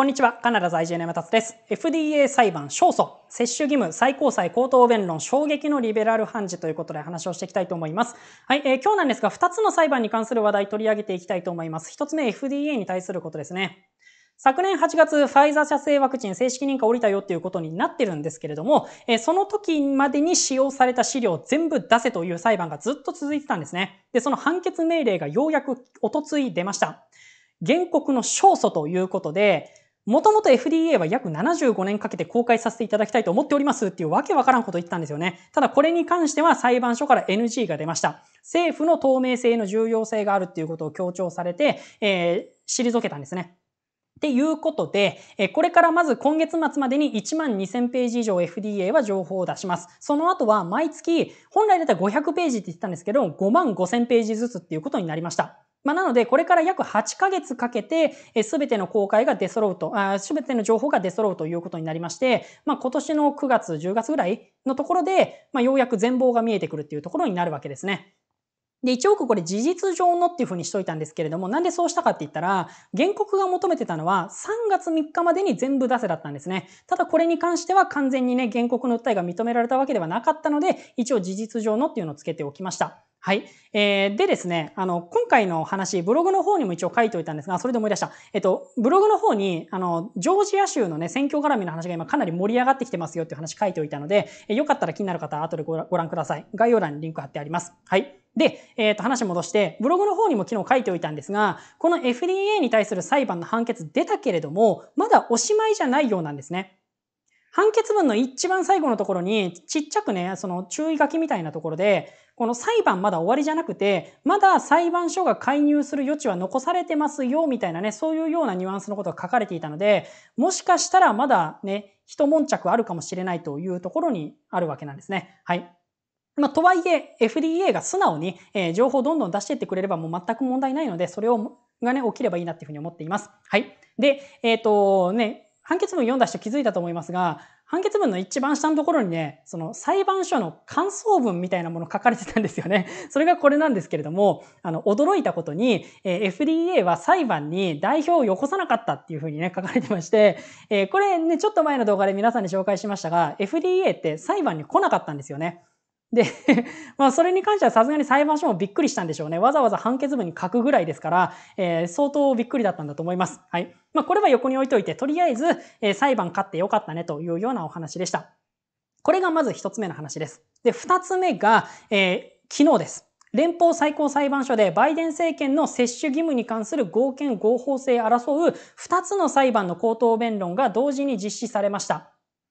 こんにちは、カナダ在住の山達です。FDA 裁判勝訴、接種義務、最高裁口頭弁論、衝撃のリベラル判事ということで話をしていきたいと思います。はい、えー、今日なんですが、2つの裁判に関する話題取り上げていきたいと思います。1つ目、FDA に対することですね。昨年8月、ファイザー社製ワクチン正式認可降りたよっていうことになってるんですけれども、えその時までに使用された資料全部出せという裁判がずっと続いてたんですね。で、その判決命令がようやくおとつい出ました。原告の勝訴ということで、もともと FDA は約75年かけて公開させていただきたいと思っておりますっていうわけわからんこと言ったんですよね。ただこれに関しては裁判所から NG が出ました。政府の透明性の重要性があるっていうことを強調されて、えー、退けたんですね。っていうことで、これからまず今月末までに1万2000ページ以上 FDA は情報を出します。その後は毎月、本来だったら500ページって言ってたんですけど、5万5000ページずつっていうことになりました。まあ、なので、これから約8ヶ月かけて、すべての公開が出揃うと、すべての情報が出揃うということになりまして、まあ、今年の9月、10月ぐらいのところで、まあ、ようやく全貌が見えてくるっていうところになるわけですね。で、1億これ事実上のっていうふうにしといたんですけれども、なんでそうしたかって言ったら、原告が求めてたのは3月3日までに全部出せだったんですね。ただこれに関しては完全にね、原告の訴えが認められたわけではなかったので、一応事実上のっていうのをつけておきました。はい。えー、でですね、あの、今回の話、ブログの方にも一応書いておいたんですが、それで思い出した。えっと、ブログの方に、あの、ジョージア州のね、選挙絡みの話が今かなり盛り上がってきてますよっていう話書いておいたので、えよかったら気になる方、後でご覧ください。概要欄にリンク貼ってあります。はい。で、えっ、ー、と、話戻して、ブログの方にも昨日書いておいたんですが、この FDA に対する裁判の判決出たけれども、まだおしまいじゃないようなんですね。判決文の一番最後のところに、ちっちゃくね、その注意書きみたいなところで、この裁判まだ終わりじゃなくて、まだ裁判所が介入する余地は残されてますよ、みたいなね、そういうようなニュアンスのことが書かれていたので、もしかしたらまだね、一悶着あるかもしれないというところにあるわけなんですね。はい。まあ、とはいえ、FDA が素直に、えー、情報をどんどん出していってくれればもう全く問題ないので、それを、がね、起きればいいなっていうふうに思っています。はい。で、えっ、ー、とね、判決文読んだ人気づいたと思いますが、判決文の一番下のところにね、その裁判所の感想文みたいなもの書かれてたんですよね。それがこれなんですけれども、あの、驚いたことに、えー、FDA は裁判に代表をよこさなかったっていうふうにね、書かれてまして、えー、これね、ちょっと前の動画で皆さんに紹介しましたが、FDA って裁判に来なかったんですよね。で、まあ、それに関してはさすがに裁判所もびっくりしたんでしょうね。わざわざ判決文に書くぐらいですから、えー、相当びっくりだったんだと思います。はい。まあ、これは横に置いといて、とりあえず、えー、裁判勝ってよかったねというようなお話でした。これがまず一つ目の話です。で、二つ目が、えー、昨日です。連邦最高裁判所でバイデン政権の接種義務に関する合憲合法性争う二つの裁判の口頭弁論が同時に実施されました。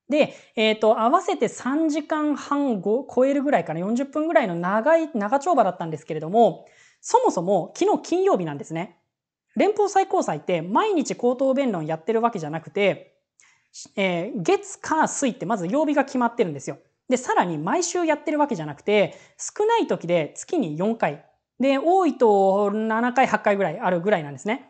で、えっ、ー、と、合わせて3時間半後超えるぐらいかな、40分ぐらいの長い、長丁場だったんですけれども、そもそも昨日金曜日なんですね。連邦最高裁って毎日口頭弁論やってるわけじゃなくて、えー、月、火、水ってまず曜日が決まってるんですよ。で、さらに毎週やってるわけじゃなくて、少ない時で月に4回。で、多いと7回、8回ぐらいあるぐらいなんですね。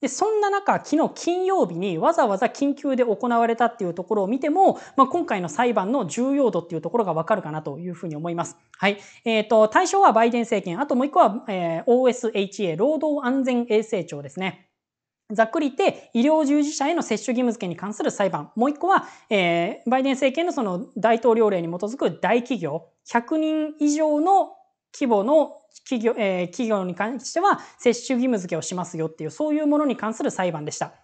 でそんな中昨日金曜日にわざわざ緊急で行われたっていうところを見ても、まあ、今回の裁判の重要度っていうところがわかるかなというふうに思います。はい。えっ、ー、と、対象はバイデン政権、あともう一個は、えー、OSHA、労働安全衛生庁ですね。ざっくり言って、医療従事者への接種義務付けに関する裁判。もう一個は、えー、バイデン政権のその大統領令に基づく大企業、100人以上の規模の企業,、えー、企業に関しては接種義務付けをしますよっていうそういうものに関する裁判でした。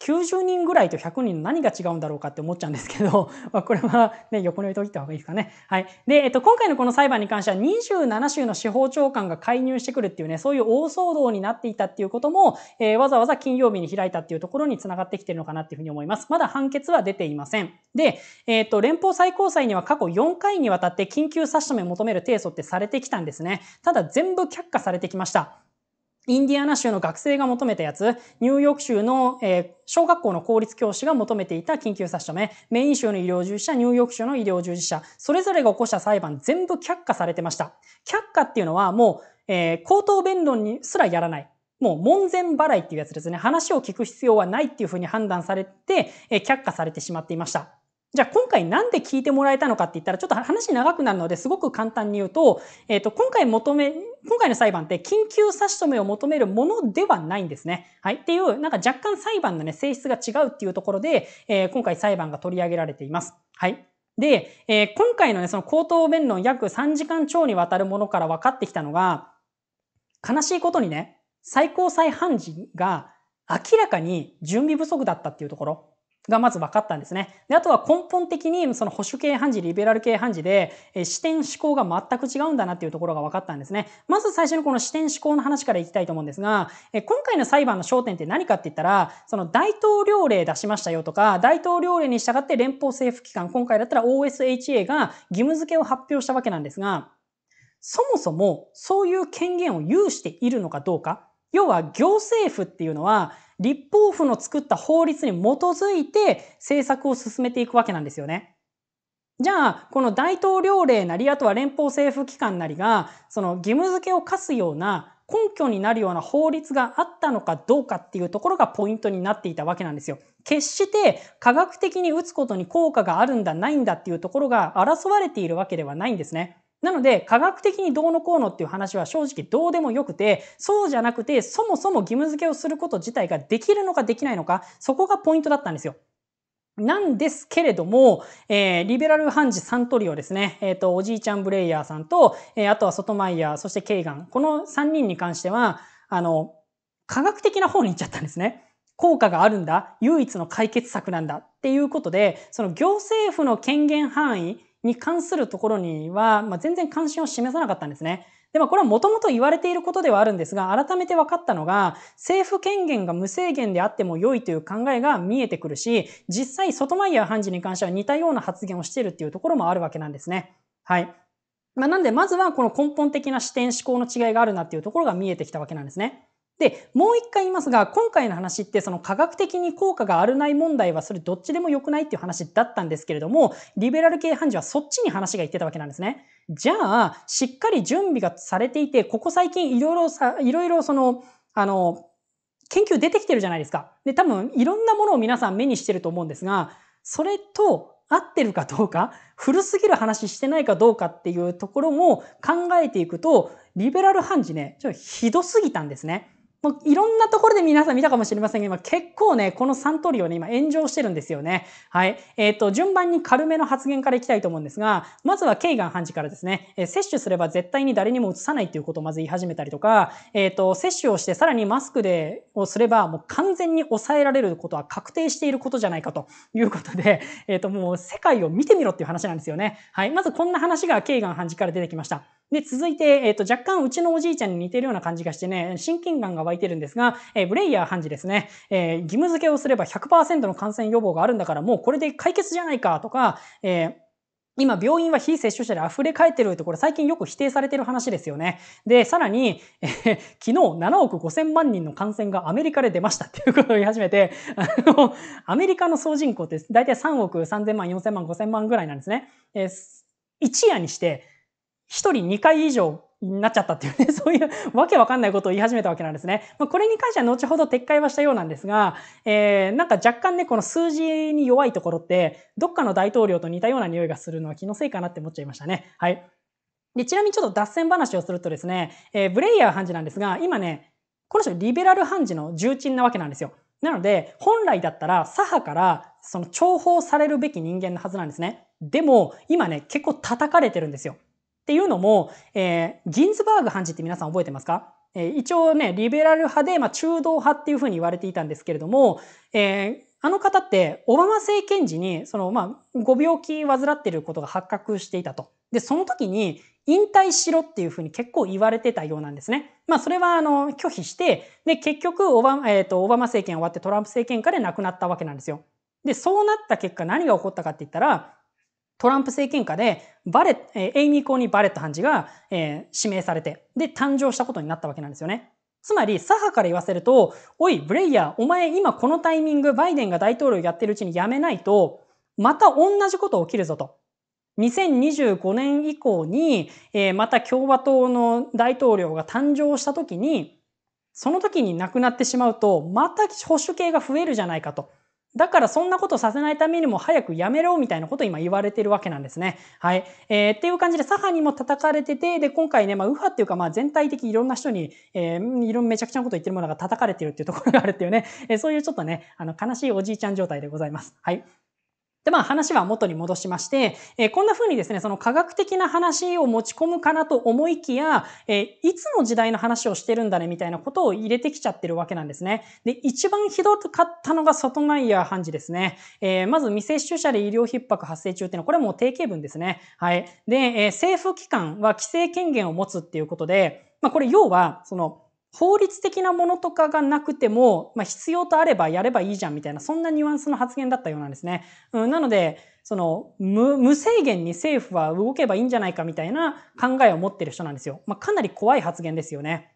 90人ぐらいと100人の何が違うんだろうかって思っちゃうんですけど、まあ、これは、ね、横に置いておいた方がいいですかね。はい。で、えっと、今回のこの裁判に関しては27州の司法長官が介入してくるっていうね、そういう大騒動になっていたっていうことも、えー、わざわざ金曜日に開いたっていうところに繋がってきてるのかなっていうふうに思います。まだ判決は出ていません。で、えっと、連邦最高裁には過去4回にわたって緊急差し止め求める提訴ってされてきたんですね。ただ全部却下されてきました。インディアナ州の学生が求めたやつ、ニューヨーク州の、え小学校の公立教師が求めていた緊急差し止め、メイン州の医療従事者、ニューヨーク州の医療従事者、それぞれが起こした裁判全部却下されてました。却下っていうのはもう、えー、口頭弁論にすらやらない。もう門前払いっていうやつですね。話を聞く必要はないっていうふうに判断されて、え却下されてしまっていました。じゃあ今回なんで聞いてもらえたのかって言ったらちょっと話長くなるのですごく簡単に言うと、えっ、ー、と、今回求め、今回の裁判って緊急差し止めを求めるものではないんですね。はい。っていう、なんか若干裁判のね、性質が違うっていうところで、えー、今回裁判が取り上げられています。はい。で、えー、今回のね、その口頭弁論約3時間超にわたるものから分かってきたのが、悲しいことにね、最高裁判事が明らかに準備不足だったっていうところ。がまず分かったんですね。で、あとは根本的にその保守系判事、リベラル系判事で、え視点思考が全く違うんだなっていうところが分かったんですね。まず最初にこの視点思考の話からいきたいと思うんですが、え今回の裁判の焦点って何かって言ったら、その大統領令出しましたよとか、大統領令に従って連邦政府機関、今回だったら OSHA が義務付けを発表したわけなんですが、そもそもそういう権限を有しているのかどうか、要は行政府っていうのは立法府の作った法律に基づいて政策を進めていくわけなんですよね。じゃあ、この大統領令なり、あとは連邦政府機関なりが、その義務付けを課すような根拠になるような法律があったのかどうかっていうところがポイントになっていたわけなんですよ。決して科学的に打つことに効果があるんだ、ないんだっていうところが争われているわけではないんですね。なので、科学的にどうのこうのっていう話は正直どうでもよくて、そうじゃなくて、そもそも義務付けをすること自体ができるのかできないのか、そこがポイントだったんですよ。なんですけれども、えー、リベラルハンジ・サントリオですね、えっ、ー、と、おじいちゃんブレイヤーさんと、えー、あとはソトマイヤー、そしてケイガン、この3人に関しては、あの、科学的な方に行っちゃったんですね。効果があるんだ、唯一の解決策なんだっていうことで、その行政府の権限範囲に関するところには、まあ、全然関心を示さなかったんですね。で、もこれはもともと言われていることではあるんですが、改めて分かったのが、政府権限が無制限であっても良いという考えが見えてくるし、実際、外前や判事に関しては似たような発言をしているっていうところもあるわけなんですね。はい。まあ、なんで、まずはこの根本的な視点思考の違いがあるなっていうところが見えてきたわけなんですね。で、もう一回言いますが、今回の話ってその科学的に効果があるない問題はそれどっちでも良くないっていう話だったんですけれども、リベラル系判事はそっちに話が行ってたわけなんですね。じゃあ、しっかり準備がされていて、ここ最近いろいろさ、いろいろその、あの、研究出てきてるじゃないですか。で、多分いろんなものを皆さん目にしてると思うんですが、それと合ってるかどうか、古すぎる話してないかどうかっていうところも考えていくと、リベラル判事ね、ちょっとひどすぎたんですね。もういろんなところで皆さん見たかもしれませんが、今結構ね、この3通りをね、今炎上してるんですよね。はい。えっ、ー、と、順番に軽めの発言からいきたいと思うんですが、まずはケイガン判事からですね、えー、接種すれば絶対に誰にも移さないということをまず言い始めたりとか、えっ、ー、と、接種をしてさらにマスクで、をすればもう完全に抑えられることは確定していることじゃないかということで、えっ、と、もう世界を見てみろっていう話なんですよね。はい。まずこんな話がケイガン判事から出てきました。で、続いて、えっ、ー、と、若干うちのおじいちゃんに似てるような感じがしてね、親近感が湧いてるんですが、えー、ブレイヤー判事ですね、えー、義務付けをすれば100%の感染予防があるんだから、もうこれで解決じゃないかとか、え今、病院は非接種者で溢れ返ってるって、これ最近よく否定されてる話ですよね。で、さらに、えー、昨日7億5千万人の感染がアメリカで出ましたっていうことを言い始めて、あの、アメリカの総人口って大体3億3千万、4千万、5千万ぐらいなんですね。えー、一夜にして、一人二回以上になっちゃったっていうね、そういうわけわかんないことを言い始めたわけなんですね。まあ、これに関しては後ほど撤回はしたようなんですが、えー、なんか若干ね、この数字に弱いところって、どっかの大統領と似たような匂いがするのは気のせいかなって思っちゃいましたね。はい。で、ちなみにちょっと脱線話をするとですね、えー、ブレイヤー判事なんですが、今ね、この人リベラル判事の重鎮なわけなんですよ。なので、本来だったら左派からその重宝されるべき人間のはずなんですね。でも、今ね、結構叩かれてるんですよ。っていうのも、えー、ギンズバーグ判事って皆さん覚えてますかえ一応ね、リベラル派で、まあ、中道派っていうふうに言われていたんですけれども、えー、あの方って、オバマ政権時に、その、まあ、ご病気患っていることが発覚していたと。で、その時に、引退しろっていうふうに結構言われてたようなんですね。まあ、それは、あの、拒否して、で、結局、オバマ、えっ、ー、と、オバマ政権終わってトランプ政権下で亡くなったわけなんですよ。で、そうなった結果何が起こったかって言ったら、トランプ政権下でバレ、えエイミーニにバレット判事が、え指名されて、で、誕生したことになったわけなんですよね。つまり、左派から言わせると、おい、ブレイヤー、お前今このタイミング、バイデンが大統領やってるうちに辞めないと、また同じこと起きるぞと。2025年以降に、えまた共和党の大統領が誕生した時に、その時に亡くなってしまうと、また保守系が増えるじゃないかと。だからそんなことさせないためにも早くやめろみたいなことを今言われてるわけなんですね。はい。えー、っていう感じで左派にも叩かれてて、で、今回ね、まあ右派っていうかまあ全体的いろんな人に、えー、いろんなめちゃくちゃなこと言ってるものが叩かれてるっていうところがあるっていうね、えー、そういうちょっとね、あの悲しいおじいちゃん状態でございます。はい。で、まあ話は元に戻しまして、えー、こんな風にですね、その科学的な話を持ち込むかなと思いきや、えー、いつの時代の話をしてるんだねみたいなことを入れてきちゃってるわけなんですね。で、一番ひどかったのが外外野判事ですね。えー、まず未接種者で医療逼迫発生中っていうのは、これはもう定型文ですね。はい。で、え政府機関は規制権限を持つっていうことで、まあこれ要は、その、法律的なものとかがなくても、まあ、必要とあればやればいいじゃんみたいな、そんなニュアンスの発言だったようなんですね。うん、なので、その無、無制限に政府は動けばいいんじゃないかみたいな考えを持ってる人なんですよ。まあ、かなり怖い発言ですよね。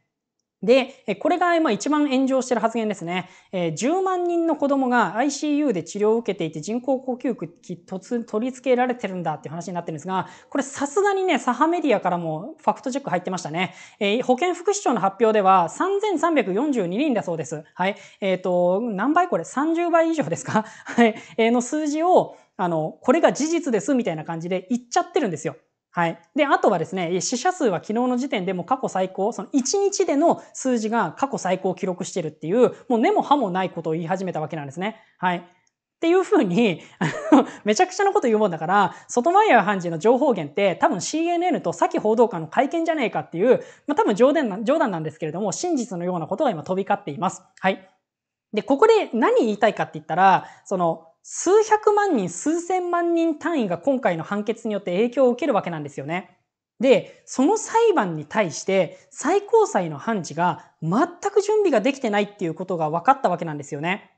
で、これが今一番炎上してる発言ですね。10万人の子供が ICU で治療を受けていて人工呼吸器取り付けられてるんだっていう話になってるんですが、これさすがにね、サハメディアからもファクトチェック入ってましたね。え保健福祉庁の発表では3342人だそうです。はい。えっ、ー、と、何倍これ ?30 倍以上ですかはい。えの数字を、あの、これが事実ですみたいな感じで言っちゃってるんですよ。はい。で、あとはですね、死者数は昨日の時点でも過去最高、その1日での数字が過去最高を記録してるっていう、もう根も葉もないことを言い始めたわけなんですね。はい。っていうふうに、めちゃくちゃなこと言うもんだから、外前や判事の情報源って多分 CNN と先報道官の会見じゃねえかっていう、まあ、多分冗談な冗談なんですけれども、真実のようなことが今飛び交っています。はい。で、ここで何言いたいかって言ったら、その、数百万人、数千万人単位が今回の判決によって影響を受けるわけなんですよね。で、その裁判に対して最高裁の判事が全く準備ができてないっていうことが分かったわけなんですよね。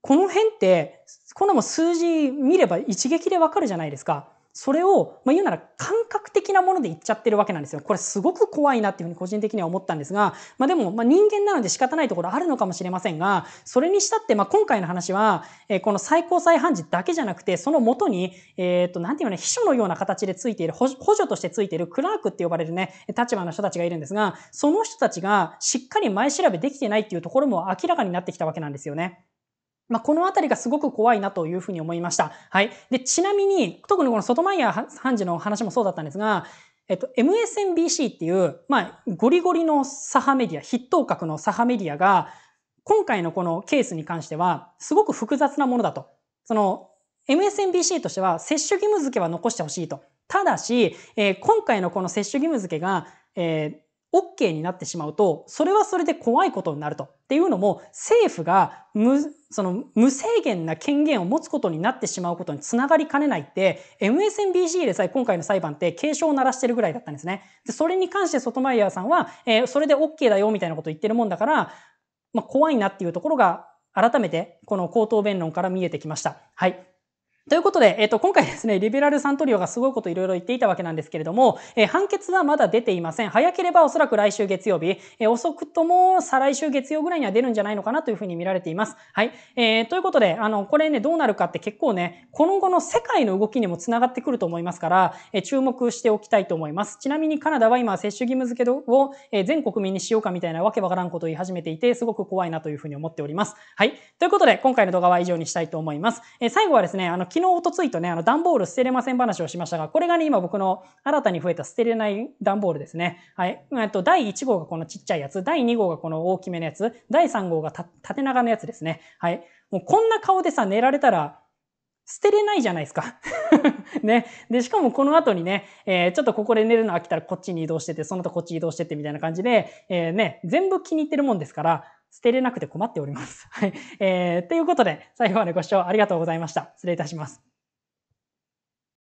この辺って、このも数字見れば一撃でわかるじゃないですか。それを、まあ、言うなら感覚的なもので言っちゃってるわけなんですよ。これすごく怖いなっていうふうに個人的には思ったんですが、まあ、でも、まあ、人間なので仕方ないところあるのかもしれませんが、それにしたって、まあ、今回の話は、えー、この最高裁判事だけじゃなくて、その元に、えっ、と、なんていうのね、秘書のような形でついている補、補助としてついているクラークって呼ばれるね、立場の人たちがいるんですが、その人たちがしっかり前調べできてないっていうところも明らかになってきたわけなんですよね。まあ、このあたりがすごく怖いなというふうに思いました。はい。で、ちなみに、特にこの外マイヤー判事の話もそうだったんですが、えっと、MSNBC っていう、まあ、ゴリゴリの左派メディア、筆頭格の左派メディアが、今回のこのケースに関しては、すごく複雑なものだと。その、MSNBC としては、接種義務付けは残してほしいと。ただし、えー、今回のこの接種義務付けが、えー、OK になってしまうと、それはそれで怖いことになると。っていうのも、政府が無、その無制限な権限を持つことになってしまうことにつながりかねないって、MSNBC でさえ今回の裁判って警鐘を鳴らしてるぐらいだったんですね。で、それに関して外前屋さんは、えー、それで OK だよみたいなこと言ってるもんだから、まあ、怖いなっていうところが改めてこの口頭弁論から見えてきました。はい。ということで、えっと、今回ですね、リベラルサントリオがすごいこといろいろ言っていたわけなんですけれども、えー、判決はまだ出ていません。早ければおそらく来週月曜日、えー、遅くとも再来週月曜ぐらいには出るんじゃないのかなというふうに見られています。はい。えー、ということで、あの、これね、どうなるかって結構ね、この後の世界の動きにもつながってくると思いますから、えー、注目しておきたいと思います。ちなみにカナダは今、接種義務付けを、え全国民にしようかみたいなわけわからんことを言い始めていて、すごく怖いなというふうに思っております。はい。ということで、今回の動画は以上にしたいと思います。えー、最後はですね、あの、昨日、おとついとね、あの、段ボール捨てれません話をしましたが、これがね、今僕の新たに増えた捨てれない段ボールですね。はい。えっと、第1号がこのちっちゃいやつ、第2号がこの大きめのやつ、第3号が縦長のやつですね。はい。もうこんな顔でさ、寝られたら、捨てれないじゃないですか ね。で、しかもこの後にね、えー、ちょっとここで寝るの飽きたらこっちに移動してて、その後こっち移動しててみたいな感じで、えー、ね、全部気に入ってるもんですから、捨てれなくて困っております。はい。えー、ということで、最後までご視聴ありがとうございました。失礼いたします。